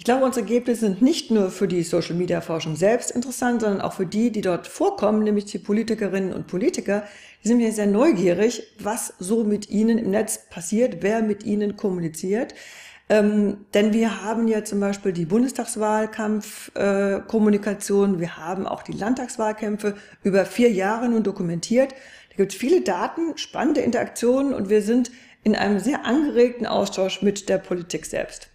Ich glaube, unsere Ergebnisse sind nicht nur für die Social-Media-Forschung selbst interessant, sondern auch für die, die dort vorkommen, nämlich die Politikerinnen und Politiker. Die sind mir sehr neugierig, was so mit ihnen im Netz passiert, wer mit ihnen kommuniziert. Ähm, denn wir haben ja zum Beispiel die Bundestagswahlkampfkommunikation, äh, wir haben auch die Landtagswahlkämpfe über vier Jahre nun dokumentiert. Da gibt es viele Daten, spannende Interaktionen und wir sind in einem sehr angeregten Austausch mit der Politik selbst.